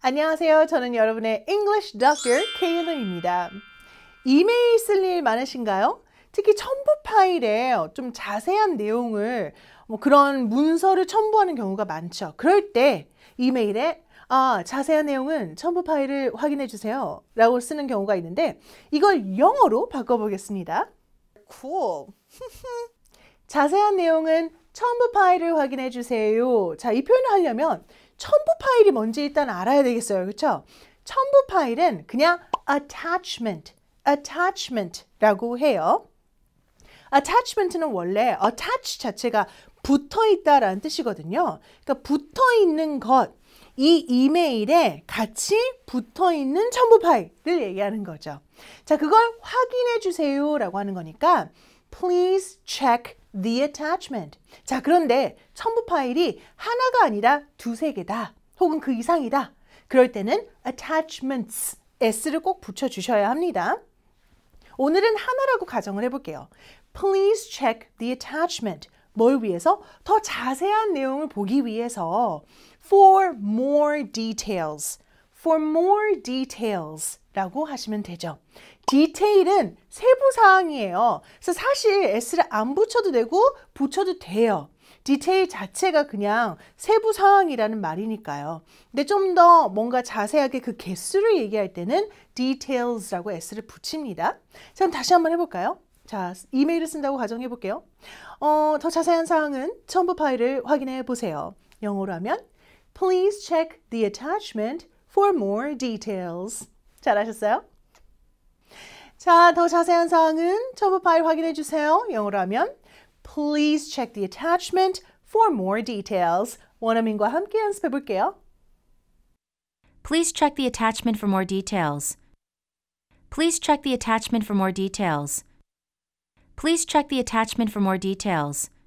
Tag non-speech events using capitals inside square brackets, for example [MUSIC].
안녕하세요. 저는 여러분의 English Doctor 케일러입니다. 이메일 쓸 일 많으신가요? 특히 첨부 파일에 좀 자세한 내용을 뭐 그런 문서를 첨부하는 경우가 많죠. 그럴 때 이메일에 아, 자세한 내용은 첨부 파일을 확인해 주세요. 라고 쓰는 경우가 있는데 이걸 영어로 바꿔 보겠습니다. Cool. [LAUGHS] 자세한 내용은 첨부 파일을 확인해 주세요. 자, 이 표현을 하려면 첨부 파일이 뭔지 일단 알아야 되겠어요. 그렇죠? 첨부 파일은 그냥 attachment, attachment라고 해요. attachment는 원래 attach 자체가 붙어 있다라는 뜻이거든요. 그러니까 붙어 있는 것, 이 이메일에 같이 붙어 있는 첨부 파일을 얘기하는 거죠. 자, 그걸 확인해 주세요라고 하는 거니까 Please check the attachment. 자, 그런데 첨부 파일이 하나가 아니라 두세 개다. 혹은 그 이상이다. 그럴 때는 attachments, s를 꼭 붙여 주셔야 합니다. 오늘은 하나라고 가정을 해볼게요. Please check the attachment. 뭘 위해서? 더 자세한 내용을 보기 위해서. For more details. For more details. 라고 하시면 되죠. 디테일은 세부사항이에요. 그래서 사실 S를 안 붙여도 되고 붙여도 돼요. 디테일 자체가 그냥 세부 사항이라는 말이니까요. 근데 좀 더 뭔가 자세하게 그 개수를 얘기할 때는 details라고 s를 붙입니다. 자, 그럼 다시 한번 해볼까요? 자, 이메일을 쓴다고 가정해 볼게요. 어, 더 자세한 사항은 첨부 파일을 확인해 보세요. 영어로 하면 Please check the attachment for more details. 잘하셨어요? 자, 더 자세한 사항은 첨부 파일 확인해 주세요. 영어로 하면 Please check the attachment for more details. 원어민과 함께 연습해 볼게요. Please check the attachment for more details. Please check the attachment for more details. Please check the attachment for more details.